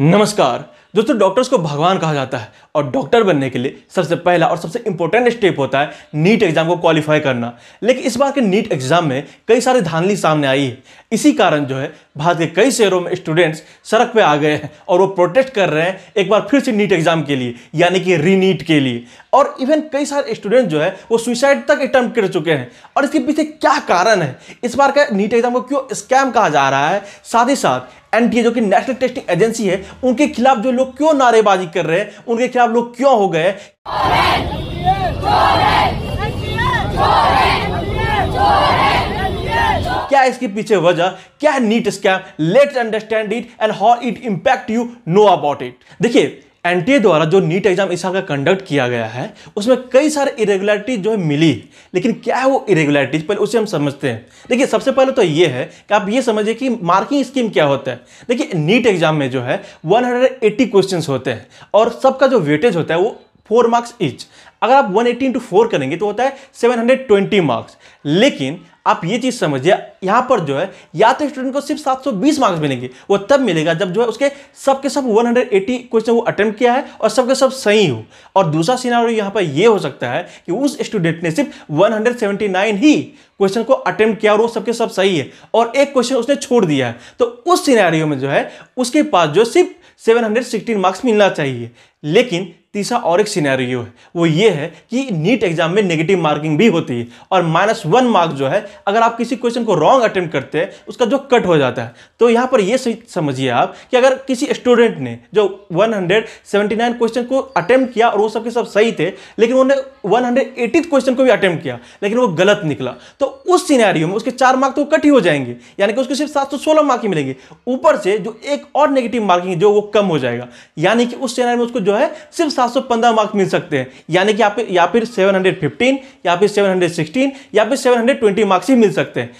नमस्कार दोस्तों डॉक्टर्स को भगवान कहा जाता है और डॉक्टर बनने के लिए सबसे पहला और सबसे इंपॉर्टेंट स्टेप होता है नीट एग्जाम को क्वालिफाई करना लेकिन इस बार के नीट एग्जाम में कई सारी धांधली सामने आई है इसी कारण जो है भारत के कई शहरों में स्टूडेंट्स सड़क पे आ गए हैं और वो प्रोटेस्ट कर रहे हैं एक बार फिर से नीट एग्जाम के लिए यानी कि रीनीट के लिए और इवन कई सारे स्टूडेंट जो है वो सुसाइड तक अटैम्प्ट कर चुके हैं और इसके पीछे क्या कारण है इस बार का नीट एग्जाम को क्यों स्कैम कहा जा रहा है साथ ही साथ एनटीए जो कि नेशनल टेस्टिंग एजेंसी है उनके खिलाफ जो लोग क्यों नारेबाजी कर रहे हैं उनके खिलाफ लोग क्यों हो गए क्या इसके पीछे वजह क्या NEET scam let's understand it and how it impact you know about it देखिए एनटीए द्वारा जो नीट एग्जाम इस साल का कंडक्ट किया गया है उसमें कई सारे इरेगुलरिटी जो है मिली लेकिन क्या है वो इरेगुलरिटीज पहले उसे हम समझते हैं देखिए सबसे पहले तो ये है कि आप ये समझिए कि मार्किंग स्कीम क्या होता है देखिए नीट एग्जाम में जो है 180 क्वेश्चन होते हैं और सबका जो वेटेज होता है वो फोर मार्क्स इच अगर आप वन एट्टी इंटू फोर करेंगे तो होता है सेवन मार्क्स लेकिन आप ये चीज़ समझिए यहाँ पर जो है या तो स्टूडेंट को सिर्फ 720 मार्क्स मिलेंगे वो तब मिलेगा जब जो है उसके सब सब 180 क्वेश्चन वो अटेम्प्ट किया है और सबके सब सही हो और दूसरा सिनारी यहाँ पर ये हो सकता है कि उस स्टूडेंट ने सिर्फ 179 ही क्वेश्चन को अटेम्प्ट किया और वो सबके सब सही है और एक क्वेश्चन उसने छोड़ दिया है तो उस सिनारियों में जो है उसके पास जो सिर्फ 716 मार्क्स मिलना चाहिए लेकिन तीसरा और एक सिनेरियो है वो ये है कि नीट एग्जाम में नेगेटिव मार्किंग भी होती है और माइनस वन मार्क जो है अगर आप किसी क्वेश्चन को रॉन्ग अटेम्प्ट करते हैं उसका जो कट हो जाता है तो यहाँ पर ये समझिए आप कि अगर किसी स्टूडेंट ने जो 179 क्वेश्चन को अटेम्प्ट किया और वो सबके सब सही थे लेकिन उन्होंने वन हंड्रेड क्वेश्चन को भी अटैम्प्ट किया लेकिन वो गलत निकला तो उस सीनारियो में उसके चार मार्क तो कट ही हो जाएंगे यानी कि उसको सिर्फ सात सोलह मार्क ही मिलेंगे ऊपर से जो एक और नेगेटिव मार्किंग जो वो कम हो जाएगा यानी कि उस सीनारियो में उसको जो जो है सिर्फ 715 मार्क्स मिल सकते हैं यानी कि आप या फिर 715 या फिर 716 या फिर 720 मार्क्स ही मिल सकते हैं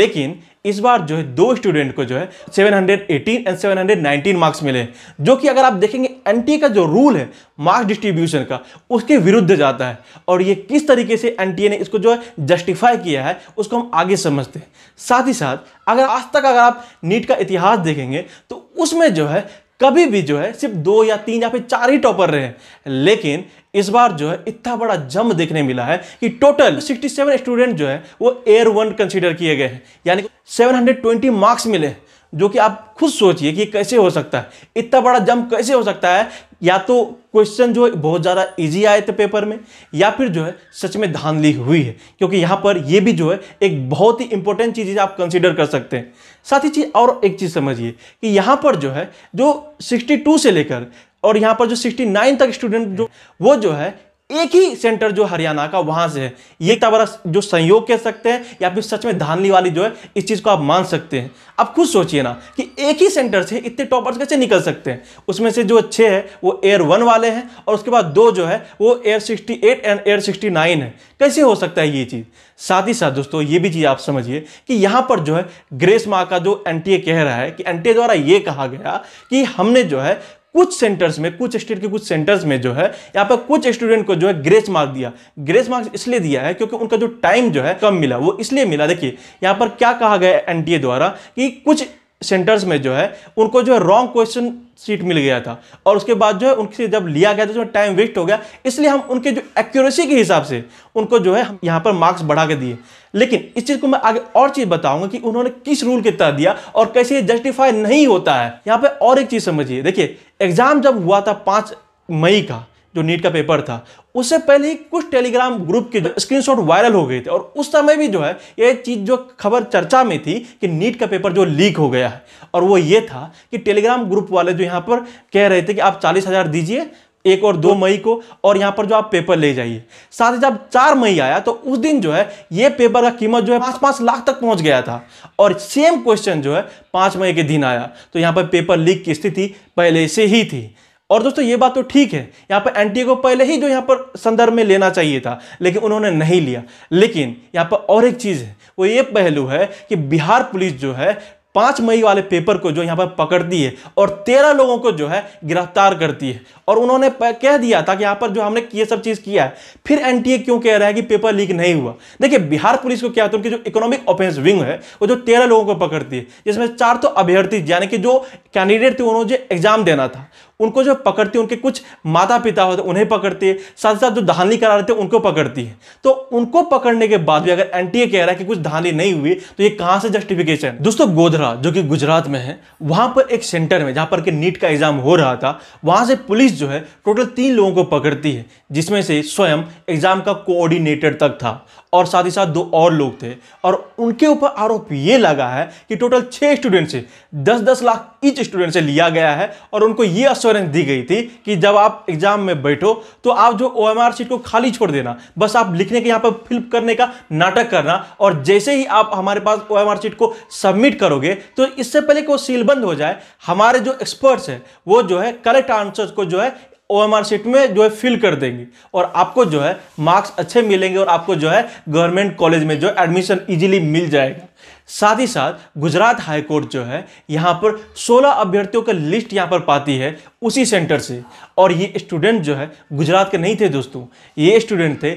लेकिन इस बार जो है दो स्टूडेंट को जो है 718 एंड 719 मार्क्स मिले जो कि अगर आप देखेंगे एनटी का जो रूल है मार्क्स डिस्ट्रीब्यूशन का उसके विरुद्ध जाता है और ये किस तरीके से एनटीए ने इसको जो है जस्टिफाई किया है उसको हम आगे समझते हैं साथ ही साथ अगर आज तक अगर आप नीट का इतिहास देखेंगे तो उसमें जो है कभी भी जो है सिर्फ दो या तीन या फिर चार ही टॉपर रहे हैं लेकिन इस बार जो है इतना बड़ा जम देखने मिला है कि टोटल 67 स्टूडेंट जो है वो एयर वन कंसीडर किए गए हैं यानी 720 मार्क्स मिले जो कि आप खुद सोचिए कि कैसे हो सकता है इतना बड़ा जंप कैसे हो सकता है या तो क्वेश्चन जो है बहुत ज़्यादा इजी आए थे पेपर में या फिर जो है सच में धांधली हुई है क्योंकि यहाँ पर ये भी जो है एक बहुत ही इंपॉर्टेंट चीज़ आप कंसिडर कर सकते हैं साथ ही चीज़ और एक चीज़ समझिए कि यहाँ पर जो है जो सिक्सटी से लेकर और यहाँ पर जो 69 तक स्टूडेंट जो वो जो है एक ही सेंटर जो हरियाणा का वहां से है ये इतना जो संयोग कह सकते हैं या फिर सच में धानली वाली जो है इस चीज़ को आप मान सकते हैं आप खुद सोचिए ना कि एक ही सेंटर से इतने टॉपर्स कैसे निकल सकते हैं उसमें से जो अच्छे है वो एयर वन वाले हैं और उसके बाद दो जो है वो AIR sixty eight and AIR sixty nine है कैसे हो सकता है ये चीज़ साथ ही साथ दोस्तों ये भी चीज़ आप समझिए कि यहाँ पर जो है ग्रेस माँ का जो एन कह रहा है कि एन द्वारा ये कहा गया कि हमने जो है कुछ सेंटर्स में कुछ स्टेट के कुछ सेंटर्स में जो है यहाँ पर कुछ स्टूडेंट को जो है ग्रेस मार्क दिया ग्रेस मार्क्स इसलिए दिया है क्योंकि उनका जो टाइम जो है कम मिला वो इसलिए मिला देखिए यहाँ पर क्या कहा गया एन द्वारा कि कुछ सेंटर्स में जो है उनको जो है रॉन्ग क्वेश्चन सीट मिल गया था और उसके बाद जो है उनसे जब लिया गया था उसमें टाइम वेस्ट हो गया इसलिए हम उनके जो एक्यूरेसी के हिसाब से उनको जो है हम यहाँ पर मार्क्स बढ़ा के दिए लेकिन इस चीज़ को मैं आगे और चीज़ बताऊंगा कि उन्होंने किस रूल के तहत दिया और कैसे जस्टिफाई नहीं होता है यहाँ पर और एक चीज़ समझिए देखिए एग्ज़ाम जब हुआ था पाँच मई का जो नीट का पेपर था उससे पहले ही कुछ टेलीग्राम ग्रुप के स्क्रीनशॉट वायरल हो गए थे और उस समय भी जो है ये चीज़ जो खबर चर्चा में थी कि नीट का पेपर जो लीक हो गया है और वो ये था कि टेलीग्राम ग्रुप वाले जो यहाँ पर कह रहे थे कि आप चालीस हज़ार दीजिए एक और दो तो- मई को और यहां पर जो आप पेपर ले जाइए साथ ही जब चार मई आया तो उस दिन जो है ये पेपर का कीमत जो है पाँच पाँच लाख तक पहुंच गया था और सेम क्वेश्चन जो है पाँच मई के दिन आया तो यहाँ पर पेपर लीक की स्थिति पहले से ही थी और दोस्तों ये बात तो ठीक है यहाँ पर एनटीए को पहले ही जो यहाँ पर संदर्भ में लेना चाहिए था लेकिन उन्होंने नहीं लिया लेकिन यहाँ पर और एक चीज़ है वो ये पहलू है कि बिहार पुलिस जो है पांच मई वाले पेपर को जो यहां पर पकड़ती है और तेरह लोगों को जो है गिरफ्तार करती है और उन्होंने कह दिया था कि यहां पर जो हमने ये सब चीज़ किया है फिर एनटीए क्यों कह रहा है कि पेपर लीक नहीं हुआ देखिए बिहार पुलिस को क्या तो उनकी जो इकोनॉमिक ऑफेंस विंग है वो जो तेरह लोगों को पकड़ती है जिसमें चार तो अभ्यर्थी यानी कि जो कैंडिडेट थे उन्होंने एग्जाम देना था उनको जो पकड़ती है उनके कुछ माता पिता होते उन्हें पकड़ती है साथ साथ जो धानी करा रहे थे उनको पकड़ती है तो उनको पकड़ने के बाद भी अगर एन कह रहा है कि कुछ धानी नहीं हुई तो ये कहाँ से जस्टिफिकेशन दोस्तों गोधरा जो कि गुजरात में है वहां पर एक सेंटर में जहां पर कि नीट का एग्जाम हो रहा था वहां से पुलिस जो है टोटल तीन लोगों को पकड़ती है जिसमें से स्वयं एग्जाम का कोऑर्डिनेटर तक था और साथ ही साथ दो और लोग थे और उनके ऊपर आरोप ये लगा है कि टोटल छह स्टूडेंट से दस दस लाख इच स्टूडेंट से लिया गया है और उनको ये एश्योरेंस दी गई थी कि जब आप एग्जाम में बैठो तो आप जो ओ एम शीट को खाली छोड़ देना बस आप लिखने के यहाँ पर फिल्प करने का नाटक करना और जैसे ही आप हमारे पास ओ एम शीट को सबमिट करोगे तो इससे पहले कि वो बंद हो जाए हमारे जो एक्सपर्ट्स हैं वो जो है करेक्ट आंसर को जो है ओ एम सीट में जो है फिल कर देंगे और आपको जो है मार्क्स अच्छे मिलेंगे और आपको जो है गवर्नमेंट कॉलेज में जो एडमिशन ईजिली मिल जाएगा साथ ही साथ गुजरात हाईकोर्ट जो है यहाँ पर 16 अभ्यर्थियों का लिस्ट यहाँ पर पाती है उसी सेंटर से और ये स्टूडेंट जो है गुजरात के नहीं थे दोस्तों ये स्टूडेंट थे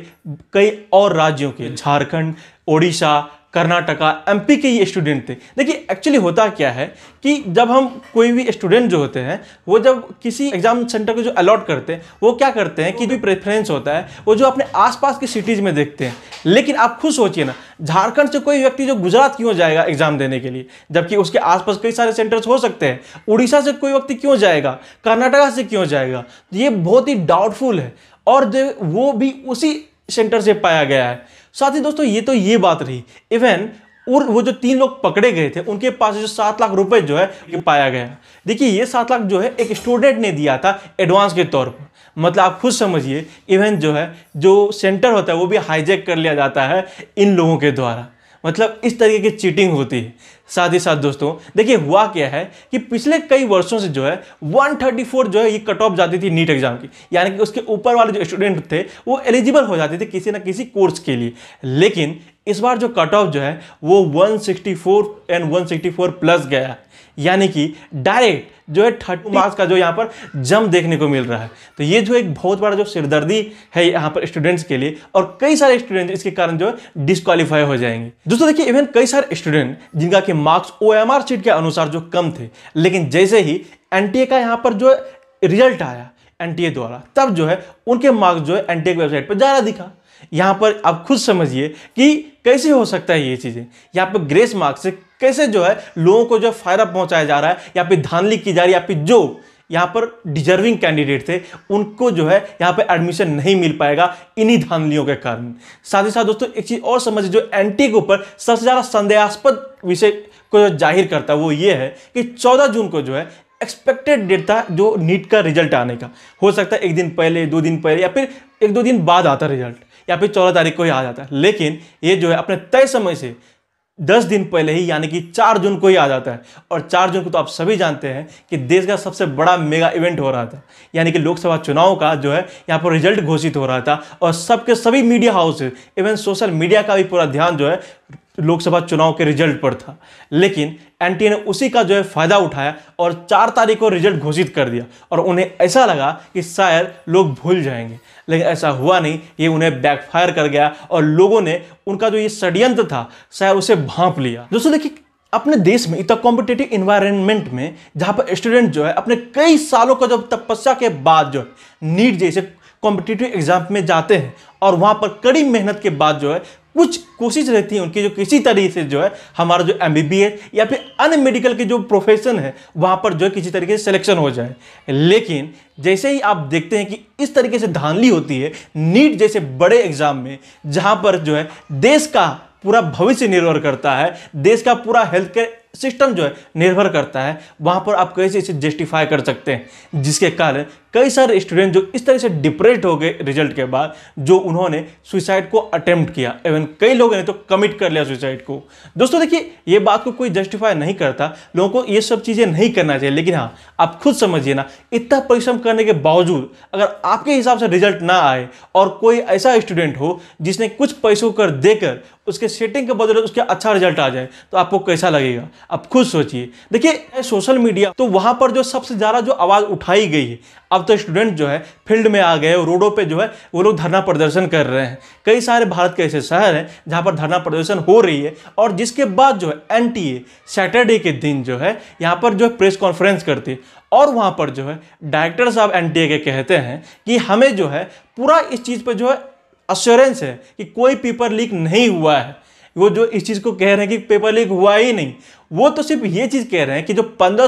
कई और राज्यों के झारखंड ओडिशा कर्नाटका एमपी के ही स्टूडेंट थे देखिए एक्चुअली होता क्या है कि जब हम कोई भी स्टूडेंट जो होते हैं वो जब किसी एग्जाम सेंटर को जो अलॉट करते हैं वो क्या करते हैं कि जो प्रेफरेंस होता है वो जो अपने आसपास की सिटीज़ में देखते हैं लेकिन आप खुद सोचिए ना झारखंड से कोई व्यक्ति जो गुजरात क्यों जाएगा एग्जाम देने के लिए जबकि उसके आसपास कई सारे सेंटर्स हो सकते हैं उड़ीसा से कोई व्यक्ति क्यों जाएगा कर्नाटका से क्यों जाएगा ये बहुत ही डाउटफुल है और जो वो भी उसी सेंटर से पाया गया है साथ ही दोस्तों ये तो ये बात रही इवन और वो जो तीन लोग पकड़े गए थे उनके पास जो सात लाख रुपए जो है ये पाया गया देखिए ये सात लाख जो है एक स्टूडेंट ने दिया था एडवांस के तौर पर मतलब आप खुद समझिए इवन जो है जो सेंटर होता है वो भी हाईजेक कर लिया जाता है इन लोगों के द्वारा मतलब इस तरीके की चीटिंग होती है साथ ही साथ दोस्तों देखिए हुआ क्या है कि पिछले कई वर्षों से जो है 134 जो है ये कट ऑफ जाती थी नीट एग्जाम की यानी कि उसके ऊपर वाले जो स्टूडेंट थे वो एलिजिबल हो जाते थे किसी ना किसी कोर्स के लिए लेकिन इस बार जो कट ऑफ जो है वो 164 एंड 164 प्लस गया है यानी कि डायरेक्ट जो है थर्टी मार्क्स का जो यहाँ पर जम देखने को मिल रहा है तो ये जो एक बहुत बड़ा जो सिरदर्दी है यहाँ पर स्टूडेंट्स के लिए और कई सारे स्टूडेंट इसके कारण जो है डिस्कालीफाई हो जाएंगे दोस्तों देखिए इवन कई सारे स्टूडेंट जिनका कि marks O M R sheet के अनुसार जो कम थे लेकिन जैसे ही एन का यहाँ पर जो रिजल्ट आया एन द्वारा तब जो है उनके मार्क्स जो है एन वेबसाइट पर ज़्यादा दिखा यहाँ पर आप खुद समझिए कि कैसे हो सकता है ये चीज़ें यहाँ पर ग्रेस मार्क्स से कैसे जो है लोगों को जो फायदा पहुंचाया जा रहा है या फिर धानली की जा रही है या फिर जो यहाँ पर डिजर्विंग कैंडिडेट थे उनको जो है यहाँ पर एडमिशन नहीं मिल पाएगा इन्हीं धांधलियों के कारण साथ ही साथ दोस्तों एक चीज़ और समझिए जो टी के ऊपर सबसे ज़्यादा संदेहास्पद विषय को जो जाहिर करता है वो ये है कि 14 जून को जो है एक्सपेक्टेड डेट था जो नीट का रिजल्ट आने का हो सकता है एक दिन पहले दो दिन पहले या फिर एक दो दिन बाद आता रिजल्ट या फिर चौदह तारीख को ही आ जाता है लेकिन ये जो है अपने तय समय से दस दिन पहले ही यानी कि चार जून को ही आ जाता है और चार जून को तो आप सभी जानते हैं कि देश का सबसे बड़ा मेगा इवेंट हो रहा था यानी कि लोकसभा चुनाव का जो है यहाँ पर रिजल्ट घोषित हो रहा था और सबके सभी media houses even social media का भी पूरा ध्यान जो है लोकसभा चुनाव के रिजल्ट पर था लेकिन एनटीए ने उसी का जो है फायदा उठाया और चार तारीख को रिजल्ट घोषित कर दिया और उन्हें ऐसा लगा कि शायद लोग भूल जाएंगे लेकिन ऐसा हुआ नहीं ये उन्हें बैकफायर कर गया और लोगों ने उनका जो ये षड्यंत्र था शायद उसे भांप लिया दोस्तों देखिए अपने देश में इतना कॉम्पिटेटिव इन्वायरमेंट में जहाँ पर स्टूडेंट जो है अपने कई सालों का जब तपस्या के बाद जो है नीट जैसे कॉम्पिटेटिव एग्जाम में जाते हैं और वहाँ पर कड़ी मेहनत के बाद जो है कुछ कोशिश रहती है उनकी जो किसी तरीके से जो है हमारा जो एम या फिर अन्य मेडिकल के जो प्रोफेशन है वहाँ पर जो है किसी तरीके से सिलेक्शन हो जाए लेकिन जैसे ही आप देखते हैं कि इस तरीके से धानली होती है नीट जैसे बड़े एग्जाम में जहाँ पर जो है देश का पूरा भविष्य निर्भर करता है देश का पूरा हेल्थ केयर सिस्टम जो है निर्भर करता है वहाँ पर आप कैसे इसे जस्टिफाई कर सकते हैं जिसके कारण कई सारे स्टूडेंट जो इस तरह से डिप्रेस्ड हो गए रिजल्ट के बाद जो उन्होंने सुसाइड को अटेम्प्ट किया एवन कई लोगों ने तो कमिट कर लिया सुसाइड को दोस्तों देखिए ये बात को कोई जस्टिफाई नहीं करता लोगों को ये सब चीज़ें नहीं करना चाहिए लेकिन हाँ आप खुद समझिए ना इतना परिश्रम करने के बावजूद अगर आपके हिसाब से रिजल्ट ना आए और कोई ऐसा स्टूडेंट हो जिसने कुछ पैसों कर देकर उसके सेटिंग के बदले उसके अच्छा रिजल्ट आ जाए तो आपको कैसा लगेगा अब खुद सोचिए देखिए सोशल मीडिया तो वहाँ पर जो सबसे ज़्यादा जो आवाज़ उठाई गई है अब तो स्टूडेंट जो है फील्ड में आ गए रोडों पे जो है वो लोग धरना प्रदर्शन कर रहे हैं कई सारे भारत के ऐसे शहर हैं जहाँ पर धरना प्रदर्शन हो रही है और जिसके बाद जो है एन सैटरडे के दिन जो है यहाँ पर जो है प्रेस कॉन्फ्रेंस करती है और वहाँ पर जो है डायरेक्टर साहब एन के कहते हैं कि हमें जो है पूरा इस चीज़ पर जो है अश्योरेंस है कि कोई पेपर लीक नहीं हुआ है वो जो इस चीज़ को कह रहे हैं कि पेपर लीक हुआ ही नहीं वो तो सिर्फ ये चीज़ कह रहे हैं कि जो पंद्रह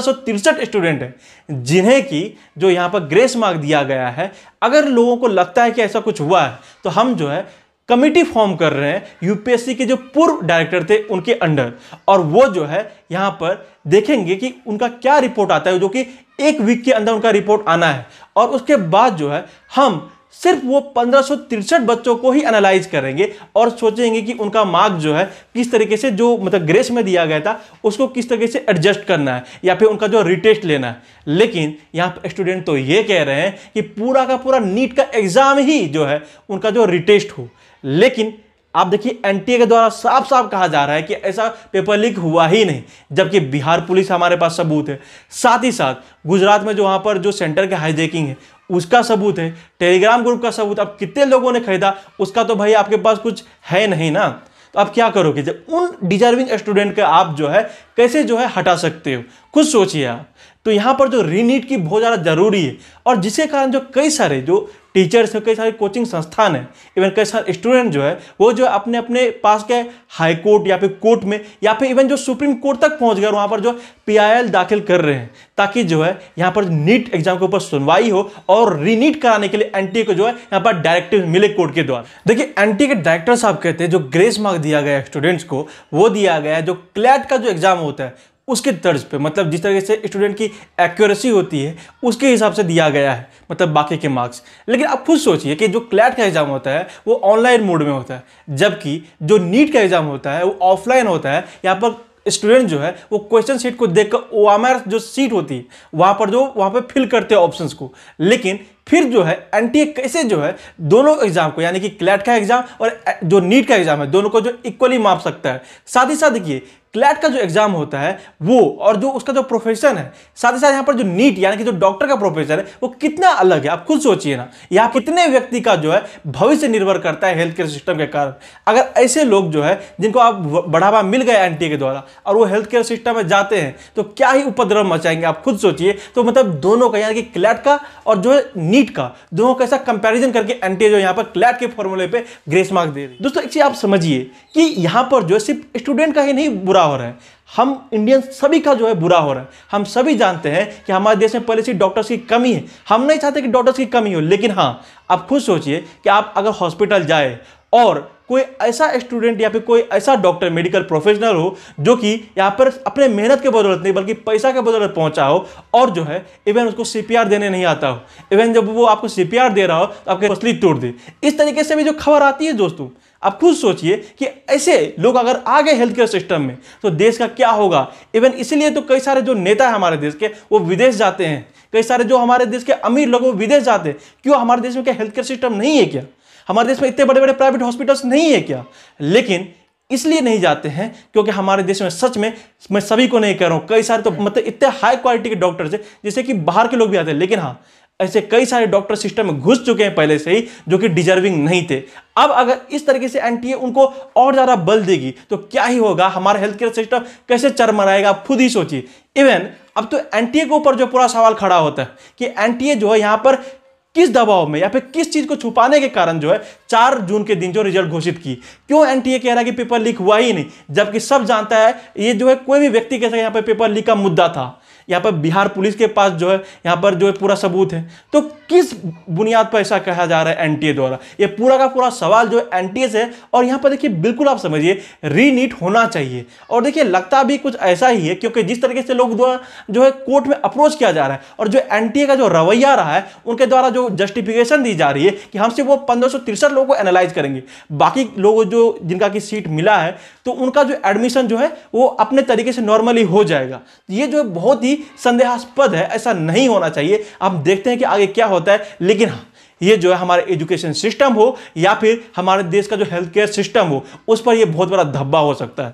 स्टूडेंट हैं जिन्हें कि जो यहाँ पर ग्रेस मार्क दिया गया है अगर लोगों को लगता है कि ऐसा कुछ हुआ है तो हम जो है कमिटी फॉर्म कर रहे हैं यूपीएससी के जो पूर्व डायरेक्टर थे उनके अंडर और वो जो है यहाँ पर देखेंगे कि उनका क्या रिपोर्ट आता है जो कि एक वीक के अंदर उनका रिपोर्ट आना है और उसके बाद जो है हम सिर्फ वो पंद्रह बच्चों को ही एनालाइज करेंगे और सोचेंगे कि उनका मार्क जो है किस तरीके से जो मतलब ग्रेस में दिया गया था उसको किस तरीके से एडजस्ट करना है या फिर उनका जो रिटेस्ट लेना है लेकिन यहाँ पर स्टूडेंट तो ये कह रहे हैं कि पूरा का पूरा नीट का एग्जाम ही जो है उनका जो रिटेस्ट हो लेकिन आप देखिए एनटीए के द्वारा साफ साफ कहा जा रहा है कि ऐसा पेपर लीक हुआ ही नहीं जबकि बिहार पुलिस हमारे पास सबूत है साथ ही साथ गुजरात में जो वहाँ पर जो सेंटर के हाईजेकिंग है उसका सबूत है टेलीग्राम ग्रुप का सबूत अब कितने लोगों ने खरीदा उसका तो भाई आपके पास कुछ है नहीं ना तो आप क्या करोगे जब उन डिजर्विंग स्टूडेंट का आप जो है कैसे जो है हटा सकते हो कुछ सोचिए आप तो यहाँ पर जो रीनीट की बहुत ज़्यादा ज़रूरी है और जिसके कारण जो कई सारे जो टीचर्स हैं कई सारे कोचिंग संस्थान हैं इवन कई सारे स्टूडेंट जो है वो जो अपने अपने पास के हाई कोर्ट या फिर कोर्ट में या फिर इवन जो सुप्रीम कोर्ट तक पहुंच गए वहाँ पर जो पी दाखिल कर रहे हैं ताकि जो है यहाँ पर नीट एग्जाम के ऊपर सुनवाई हो और रीनीट कराने के लिए एन को जो है यहाँ पर डायरेक्टिव मिले कोर्ट के द्वारा देखिए एन के डायरेक्टर साहब कहते हैं जो ग्रेस मार्क दिया गया है स्टूडेंट्स को वो दिया गया है जो क्लैट का जो एग्जाम होता है उसके तर्ज पे मतलब जिस तरीके से स्टूडेंट की एक्यूरेसी होती है उसके हिसाब से दिया गया है मतलब बाकी के मार्क्स लेकिन आप खुद सोचिए कि जो क्लैट का एग्ज़ाम होता है वो ऑनलाइन मोड में होता है जबकि जो नीट का एग्ज़ाम होता है वो ऑफलाइन होता है यहाँ पर स्टूडेंट जो है वो क्वेश्चन सीट को देखकर ओ जो सीट होती है वहाँ पर जो वहाँ पर फिल करते हैं ऑप्शंस को लेकिन फिर जो है एनटीए कैसे जो है दोनों एग्जाम को यानी कि क्लैट का एग्जाम और जो नीट का एग्जाम है दोनों को जो इक्वली माप सकता है साथ ही साथ देखिए क्लैट का जो एग्जाम होता है वो और जो उसका जो प्रोफेशन है साथ ही साथ यहाँ पर जो नीट यानी कि जो डॉक्टर का प्रोफेशन है वो कितना अलग है आप खुद सोचिए ना यहाँ कितने व्यक्ति का जो है भविष्य निर्भर करता है हेल्थ केयर सिस्टम के कारण अगर ऐसे लोग जो है जिनको आप बढ़ावा मिल गया एनटीए के द्वारा और वो हेल्थ केयर सिस्टम में जाते हैं तो क्या ही उपद्रव मचाएंगे आप खुद सोचिए तो मतलब दोनों का यानी कि क्लैट का और जो है नीट का दोनों का ऐसा कंपैरिजन करके एनटीए जो यहाँ पर क्लैट के फॉर्मूले पे ग्रेस मार्क दे रही दोस्तों एक आप समझिए कि यहाँ पर जो है सिर्फ स्टूडेंट का ही नहीं बुरा हो रहा है हम इंडियन सभी का जो है बुरा हो रहा है हम सभी जानते हैं कि हमारे देश में पहले से डॉक्टर्स की कमी है हम नहीं चाहते कि डॉक्टर्स की कमी हो लेकिन हाँ आप खुद सोचिए कि आप अगर हॉस्पिटल जाए और कोई ऐसा स्टूडेंट या फिर कोई ऐसा डॉक्टर मेडिकल प्रोफेशनल हो जो कि यहाँ पर अपने मेहनत के बदौलत नहीं बल्कि पैसा के बदौलत पहुंचा हो और जो है इवन उसको सी देने नहीं आता हो इवन जब वो आपको सी दे रहा हो तो आपके असली तोड़ दे इस तरीके से भी जो खबर आती है दोस्तों आप खुद सोचिए कि ऐसे लोग अगर आ गए हेल्थ केयर सिस्टम में तो देश का क्या होगा इवन इसलिए तो कई सारे जो नेता है हमारे देश के वो विदेश जाते हैं कई सारे जो हमारे देश के अमीर लोग वो विदेश जाते हैं क्यों हमारे देश में क्या हेल्थ केयर सिस्टम नहीं है क्या हमारे देश में इतने बड़े बड़े प्राइवेट हॉस्पिटल्स नहीं है क्या लेकिन इसलिए नहीं जाते हैं क्योंकि हमारे देश में सच में मैं सभी को नहीं कह रहा हूँ कई सारे तो हम्म। मतलब इतने हाई क्वालिटी के डॉक्टर्स हैं जैसे कि बाहर के लोग भी आते हैं लेकिन हाँ ऐसे कई सारे डॉक्टर सिस्टम में घुस चुके हैं पहले से ही जो कि डिजर्विंग नहीं थे अब अगर इस तरीके से एनटीए उनको और ज़्यादा बल देगी तो क्या ही होगा हमारा हेल्थ केयर सिस्टम कैसे चरमराएगा आप खुद ही सोचिए इवन अब तो एनटीए के ऊपर जो पूरा सवाल खड़ा होता है कि एनटीए जो है यहाँ पर किस दबाव में या फिर किस चीज को छुपाने के कारण जो है चार जून के दिन जो रिजल्ट घोषित की क्यों एनटीए कह रहा है कि पेपर लीक हुआ ही नहीं जबकि सब जानता है ये जो है कोई भी व्यक्ति कह है यहाँ पे पेपर लीक का मुद्दा था यहाँ पर बिहार पुलिस के पास जो है यहाँ पर जो है पूरा सबूत है तो किस बुनियाद पर ऐसा कहा जा रहा है एनटीए द्वारा ये पूरा का पूरा सवाल जो है एनटीए से है और यहाँ पर देखिए बिल्कुल आप समझिए रीनीट होना चाहिए और देखिए लगता भी कुछ ऐसा ही है क्योंकि जिस तरीके से लोग द्वारा जो है कोर्ट में अप्रोच किया जा रहा है और जो एन का जो रवैया रहा है उनके द्वारा जो जस्टिफिकेशन दी जा रही है कि हम सिर्फ वो पंद्रह लोगों को एनालाइज करेंगे बाकी लोग जो जिनका की सीट मिला है तो उनका जो एडमिशन जो है वो अपने तरीके से नॉर्मली हो जाएगा ये जो बहुत ही संदेहास्पद है ऐसा नहीं होना चाहिए आप देखते हैं कि आगे क्या होता है लेकिन हाँ ये जो है हमारे एजुकेशन सिस्टम हो या फिर हमारे देश का जो हेल्थ केयर सिस्टम हो उस पर ये बहुत बड़ा धब्बा हो सकता है